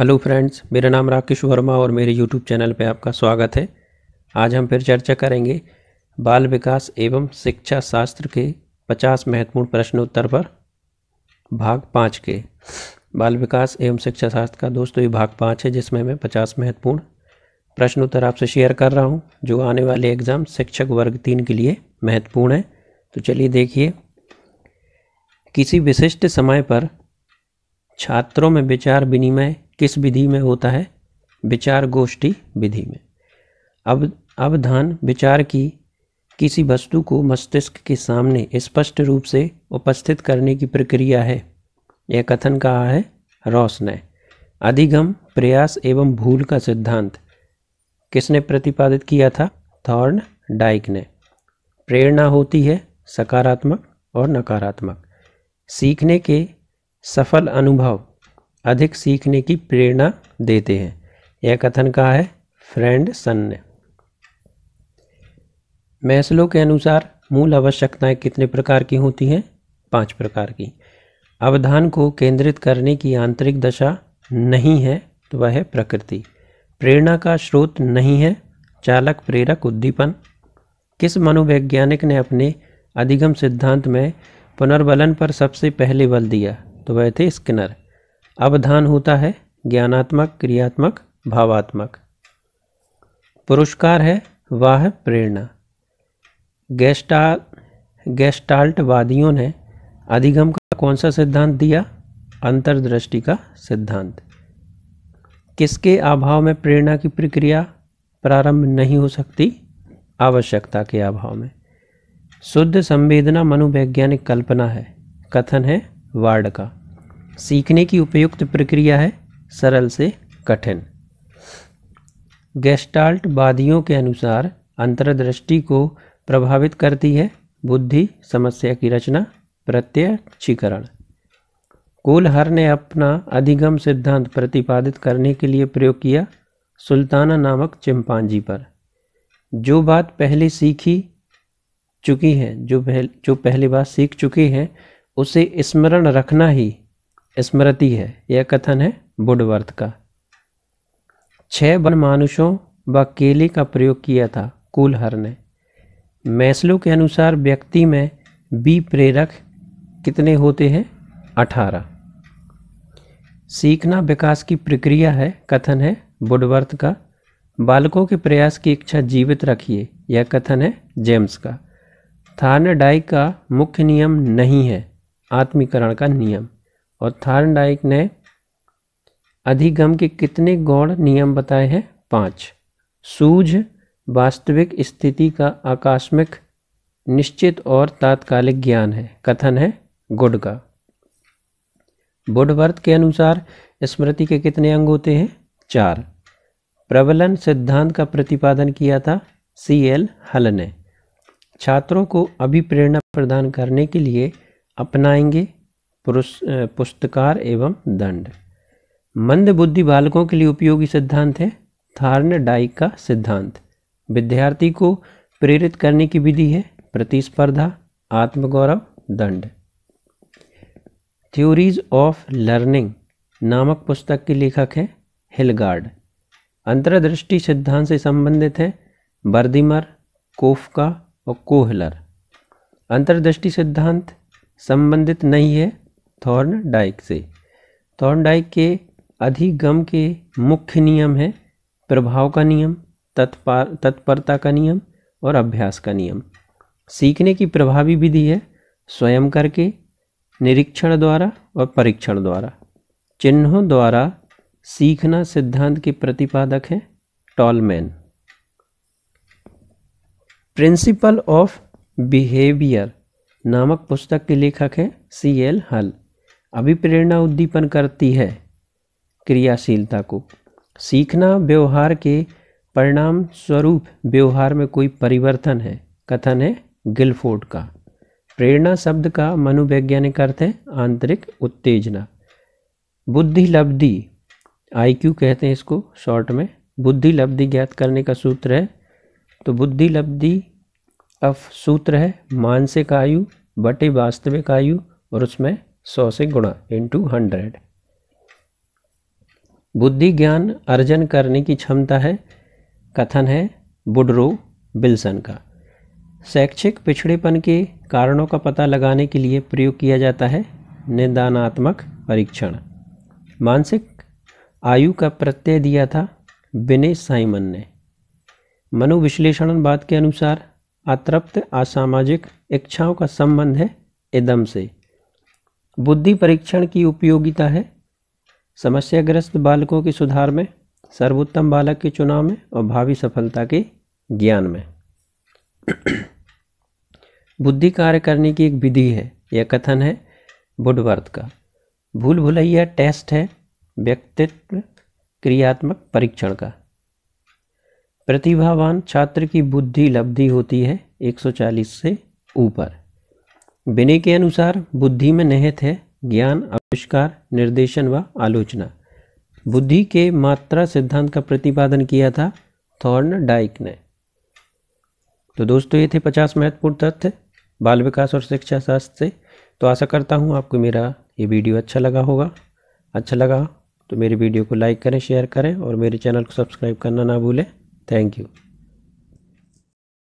hello friends मेरा नाम राकेश वर्मा और मेरे यूट्यूब चैनल पर आपका स्वागत है आज हम फिर चर्चा करेंगे बाल विकास एवं शिक्षा शास्त्र के 50 महत्वपूर्ण प्रश्नोत्तर पर भाग पाँच के बाल विकास एवं शिक्षा शास्त्र का दोस्तों ये भाग पाँच है जिसमें मैं 50 महत्वपूर्ण प्रश्नोत्तर आपसे शेयर कर रहा हूँ जो आने वाले एग्ज़ाम शिक्षक वर्ग तीन के लिए महत्वपूर्ण है तो चलिए देखिए किसी विशिष्ट समय पर छात्रों में विचार विनिमय किस विधि में होता है विचार गोष्ठी विधि में अब अवधान विचार की किसी वस्तु को मस्तिष्क के सामने स्पष्ट रूप से उपस्थित करने की प्रक्रिया है यह कथन कहा है रॉस ने अधिगम प्रयास एवं भूल का सिद्धांत किसने प्रतिपादित किया था थॉर्न डाइक ने प्रेरणा होती है सकारात्मक और नकारात्मक सीखने के सफल अनुभव अधिक सीखने की प्रेरणा देते हैं यह कथन कहा है फ्रेंड सन ने मैसलो के अनुसार मूल आवश्यकताएं कितने प्रकार की होती हैं पांच प्रकार की अवधान को केंद्रित करने की आंतरिक दशा नहीं है तो वह है प्रकृति प्रेरणा का स्रोत नहीं है चालक प्रेरक उद्दीपन किस मनोवैज्ञानिक ने अपने अधिगम सिद्धांत में पुनर्बलन पर सबसे पहले बल दिया तो वह थे स्किनर अवधान होता है ज्ञानात्मक क्रियात्मक भावात्मक पुरस्कार है वाह प्रेरणा गैस्टा गैस्टाल्टवादियों ने अधिगम का कौन सा सिद्धांत दिया अंतर्दृष्टि का सिद्धांत किसके अभाव में प्रेरणा की प्रक्रिया प्रारंभ नहीं हो सकती आवश्यकता के अभाव में शुद्ध संवेदना मनोवैज्ञानिक कल्पना है कथन है वार्ड का सीखने की उपयुक्त प्रक्रिया है सरल से कठिन गेस्टाल्ट वादियों के अनुसार अंतर्दृष्टि को प्रभावित करती है बुद्धि समस्या की रचना प्रत्यक्षीकरण कोलहर ने अपना अधिगम सिद्धांत प्रतिपादित करने के लिए प्रयोग किया सुल्ताना नामक चिंपांजी पर जो बात पहले सीखी चुकी है जो पहले जो पहली बात सीख चुकी हैं उसे स्मरण रखना ही स्मृति है यह कथन है बुडवर्थ का छह मानुषों व केले का प्रयोग किया था कुलहर ने मैसलो के अनुसार व्यक्ति में बी प्रेरक कितने होते हैं अठारह सीखना विकास की प्रक्रिया है कथन है बुडवर्थ का बालकों के प्रयास की इच्छा जीवित रखिए यह कथन है जेम्स का थानडाई का मुख्य नियम नहीं है आत्मीकरण का नियम और थार्नडाइक ने अधिगम के कितने गौण नियम बताए हैं पांच सूझ वास्तविक स्थिति का आकस्मिक निश्चित और तात्कालिक ज्ञान है कथन है गुड का बुढ़वर्त के अनुसार स्मृति के कितने अंग होते हैं चार प्रबलन सिद्धांत का प्रतिपादन किया था सी एल हल ने छात्रों को अभिप्रेरणा प्रदान करने के लिए अपनाएंगे पुस्तकार एवं दंड मंद बुद्धि बालकों के लिए उपयोगी सिद्धांत है थार्न डाइक का सिद्धांत विद्यार्थी को प्रेरित करने की विधि है प्रतिस्पर्धा आत्मगौरव दंड थ्योरीज ऑफ लर्निंग नामक पुस्तक के लेखक हैं हिलगार्ड अंतर्दृष्टि सिद्धांत से संबंधित हैं बर्दिमर कोफका और कोहलर अंतर्दृष्टि सिद्धांत संबंधित नहीं है थॉर्न डाइक से थॉर्न डाइक के अधिगम के मुख्य नियम है प्रभाव का नियम तत्पर तत्परता का नियम और अभ्यास का नियम सीखने की प्रभावी विधि है स्वयं करके निरीक्षण द्वारा और परीक्षण द्वारा चिन्हों द्वारा सीखना सिद्धांत के प्रतिपादक हैं टॉलमैन प्रिंसिपल ऑफ बिहेवियर नामक पुस्तक के लेखक हैं सी एल हल अभिप्रेरणा उद्दीपन करती है क्रियाशीलता को सीखना व्यवहार के परिणाम स्वरूप व्यवहार में कोई परिवर्तन है कथन है गिलफोर्ड का प्रेरणा शब्द का मनोवैज्ञानिक अर्थ है आंतरिक उत्तेजना बुद्धि लब्धि आईक्यू कहते हैं इसको शॉर्ट में बुद्धि लब्धि ज्ञात करने का सूत्र है तो बुद्धि लब्धि अफ सूत्र है मानसिक आयु बटे वास्तविक आयु और उसमें सौ से गुणा इंटू हंड्रेड बुद्धि ज्ञान अर्जन करने की क्षमता है कथन है बुडरो बिल्सन का शैक्षिक पिछड़ेपन के कारणों का पता लगाने के लिए प्रयोग किया जाता है निदानात्मक परीक्षण मानसिक आयु का प्रत्यय दिया था विनय साइमन ने मनोविश्लेषण बात के अनुसार अतृप्त असामाजिक इच्छाओं का संबंध है इदम से बुद्धि परीक्षण की उपयोगिता है समस्याग्रस्त बालकों के सुधार में सर्वोत्तम बालक के चुनाव में और भावी सफलता के ज्ञान में बुद्धि कार्य करने की एक विधि है यह कथन है बुडवर्थ का भूल भुलैया टेस्ट है व्यक्तित्व क्रियात्मक परीक्षण का प्रतिभावान छात्र की बुद्धि लब्धि होती है 140 से ऊपर विनय के अनुसार बुद्धि में निहित है ज्ञान आविष्कार निर्देशन व आलोचना बुद्धि के मात्रा सिद्धांत का प्रतिपादन किया था थॉर्न डाइक ने तो दोस्तों ये थे पचास महत्वपूर्ण तथ्य बाल विकास और शिक्षा शास्त्र से तो आशा करता हूँ आपको मेरा ये वीडियो अच्छा लगा होगा अच्छा लगा तो मेरे वीडियो को लाइक करें शेयर करें और मेरे चैनल को सब्सक्राइब करना ना भूलें थैंक यू